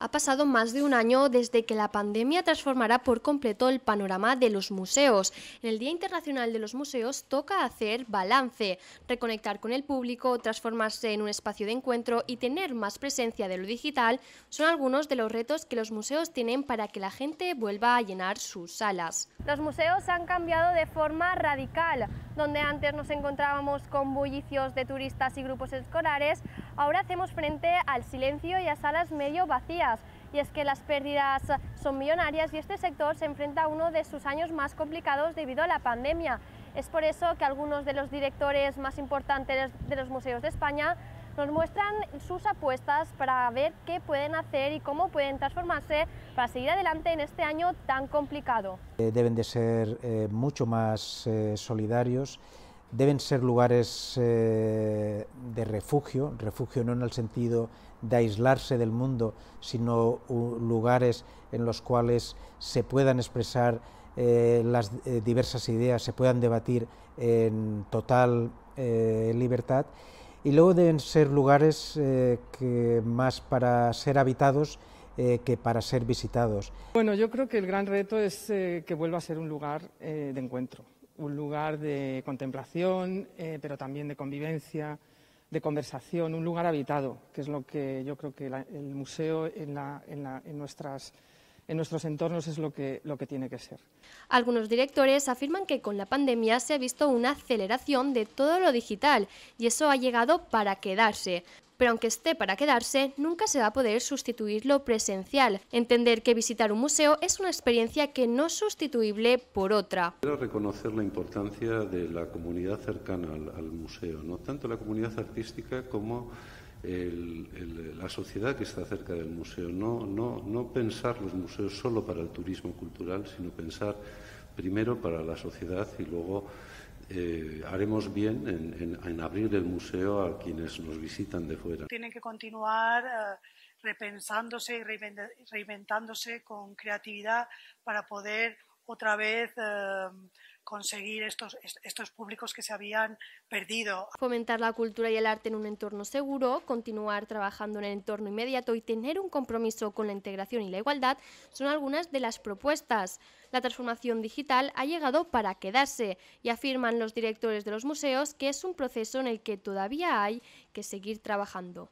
Ha pasado más de un año desde que la pandemia transformará por completo el panorama de los museos. En el Día Internacional de los Museos toca hacer balance, reconectar con el público, transformarse en un espacio de encuentro y tener más presencia de lo digital son algunos de los retos que los museos tienen para que la gente vuelva a llenar sus salas. Los museos han cambiado de forma radical. Donde antes nos encontrábamos con bullicios de turistas y grupos escolares, Ahora hacemos frente al silencio y a salas medio vacías. Y es que las pérdidas son millonarias y este sector se enfrenta a uno de sus años más complicados debido a la pandemia. Es por eso que algunos de los directores más importantes de los museos de España nos muestran sus apuestas para ver qué pueden hacer y cómo pueden transformarse para seguir adelante en este año tan complicado. Eh, deben de ser eh, mucho más eh, solidarios deben ser lugares eh, de refugio, refugio no en el sentido de aislarse del mundo, sino lugares en los cuales se puedan expresar eh, las eh, diversas ideas, se puedan debatir en total libertad. Y luego deben ser lugares más para ser habitados que para ser visitados. Bueno, yo creo que el gran reto es que vuelva a ser un lugar de encuentro un lugar de contemplación, eh, pero también de convivencia, de conversación, un lugar habitado, que es lo que yo creo que el museo en nuestras en nuestros entornos es lo que, lo que tiene que ser. Algunos directores afirman que con la pandemia se ha visto una aceleración de todo lo digital y eso ha llegado para quedarse. Pero aunque esté para quedarse, nunca se va a poder sustituir lo presencial. Entender que visitar un museo es una experiencia que no es sustituible por otra. Quiero reconocer la importancia de la comunidad cercana al, al museo, no tanto la comunidad artística como la sociedad que está cerca del museo, no, no, no pensar los museos solo para el turismo cultural, sino pensar primero para la sociedad y luego eh, haremos bien en, abrir el museo a quienes nos visitan de fuera. Tienen que continuar eh, repensándose y reinventándose con creatividad para poder otra vez eh, conseguir estos, estos públicos que se habían perdido. Fomentar la cultura y el arte en un entorno seguro, continuar trabajando en el entorno inmediato y tener un compromiso con la integración y la igualdad son algunas de las propuestas. La transformación digital ha llegado para quedarse y afirman los directores de los museos que es un proceso en el que todavía hay que seguir trabajando.